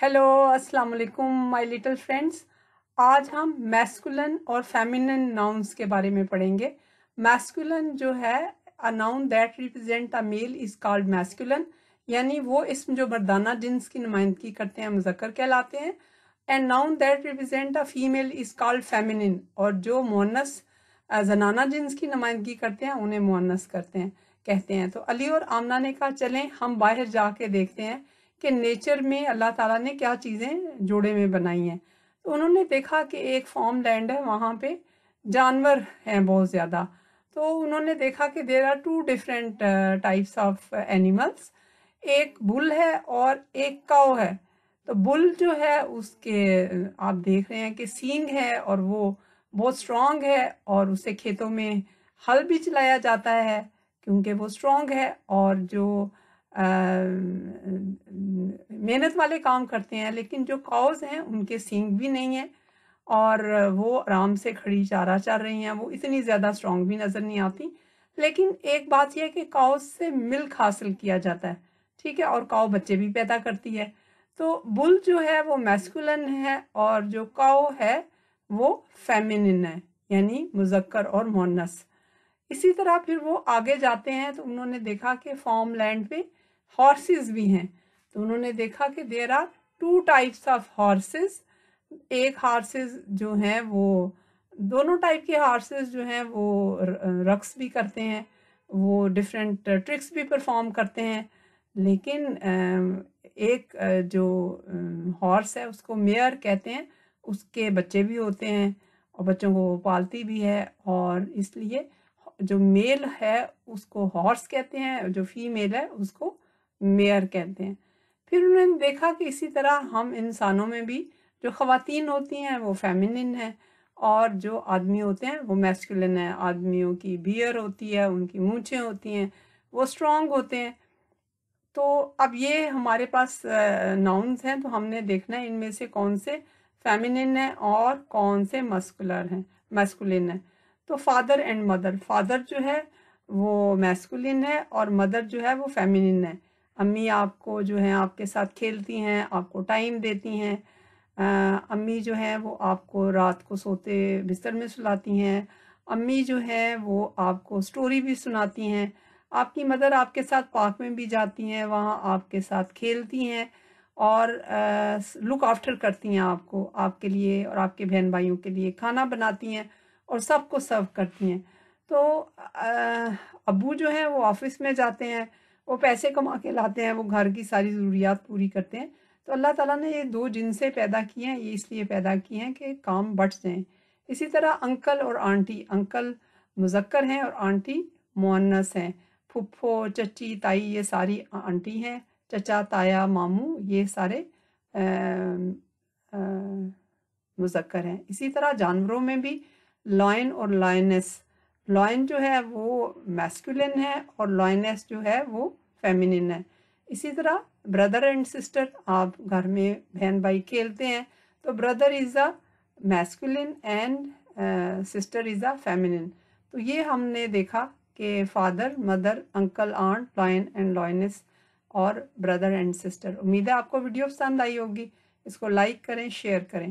hello अस्सलाम वालेकुम my little friends आज हम मैस्कुलन और फेमिनन नाउंस के बारे में पढ़ेंगे मैस्कुलन जो है a noun that represent a male is called masculine यानी वो इसम जो मर्दाना जिन्स की नुमाइंदगी करते हैं मुजक्कर कहलाते हैं and noun that represent a female is called feminine और जो मोनस जनाना जिन्स की नुमाइंदगी करते हैं उन्हें मोनस करते हैं कहते हैं तो अली और आमना ने कहा चलें हम बाहर जाके देखते हैं कि नेचर में अल्लाह ताला ने क्या चीज़ें जोड़े में बनाई हैं तो उन्होंने देखा कि एक फॉर्म लैंड है वहाँ पे जानवर हैं बहुत ज़्यादा तो उन्होंने देखा कि there are two different types of animals एक बुल है और एक काओ है तो बुल जो है उसके आप देख रहे हैं कि सींग है और वो बहुत स्ट्रांग है और उसे खेतों में हल भी चलाया जाता है क्योंकि वो स्ट्रांग है और जो मेहनत वाले काम करते हैं लेकिन जो काउज हैं उनके सींग भी नहीं है और वो आराम से खड़ी चारा चल रही हैं वो इतनी ज़्यादा स्ट्रॉन्ग भी नज़र नहीं आती लेकिन एक बात यह है कि काउज से मिल्क हासिल किया जाता है ठीक है और काओ बच्चे भी पैदा करती है तो बुल जो है वो मैस्कुलन है और जो काओ है वो फेमिनिन है यानी मुजक्कर और मोनस इसी तरह फिर वो आगे जाते हैं तो उन्होंने देखा कि फॉर्म लैंड पे हॉर्सेस भी हैं तो उन्होंने देखा कि there are two types of horses एक हॉर्सेस जो हैं वो दोनों टाइप के हॉर्सेस जो हैं वो रक्स भी करते हैं वो डिफरेंट ट्रिक्स भी परफॉर्म करते हैं लेकिन एक जो हॉर्स है उसको मेयर कहते हैं उसके बच्चे भी होते हैं और बच्चों को वो पालती भी है और इसलिए जो मेल है उसको हॉर्स कहते हैं जो फीमेल है उसको मेयर कहते हैं फिर उन्होंने देखा कि इसी तरह हम इंसानों में भी जो ख़वातीन होती हैं वो फेमिनिन हैं और जो आदमी होते हैं वो मैस्कुलिन है आदमियों की बियर होती है उनकी मूछें होती हैं वो स्ट्रॉन्ग होते हैं तो अब ये हमारे पास नाउन्स हैं तो हमने देखना है इनमें से कौन से फेमिनिन है और कौन से मस्कुलर हैं मैस्कुलिन है तो फादर एंड मदर फादर जो है वो मैस्कुलिन है और मदर जो है वो फेमिनिन है अम्मी आपको जो है आपके साथ खेलती हैं आपको टाइम देती हैं अम्मी जो है वो आपको रात को सोते बिस्तर में सुलाती हैं अम्मी जो है वो आपको स्टोरी भी सुनाती हैं आपकी मदर आपके साथ पार्क में भी जाती हैं वहाँ आपके साथ खेलती हैं और लुक आफ्टर करती हैं आपको आपके लिए और आपके बहन भाइयों के लिए खाना बनाती हैं और सबको सर्व करती हैं तो अबू जो हैं वो ऑफिस में जाते हैं वो पैसे कमा के लाते हैं वो घर की सारी ज़रूरियात पूरी करते हैं तो अल्लाह ताला ने ये दो जिनसे पैदा किए हैं ये इसलिए पैदा किए हैं कि काम बट जाएँ इसी तरह अंकल और आंटी अंकल मुजक्कर हैं और आंटी मुन्नस हैं फुफ्फो चची ताई ये सारी आंटी हैं चचा ताया मामू ये सारे मुजक्कर हैं इसी तरह जानवरों में भी लॉयन और लॉयनेस लॉइन जो है वो मैस्कुलिन है और लॉइनेस जो है वो फेमिनिन है इसी तरह ब्रदर एंड सिस्टर आप घर में बहन भाई खेलते हैं तो brother is a masculine and sister is a feminine तो ये हमने देखा कि father mother uncle aunt lion and lioness और ब्रदर एंड सिस्टर उम्मीद है आपको वीडियो पसंद आई होगी इसको लाइक करें शेयर करें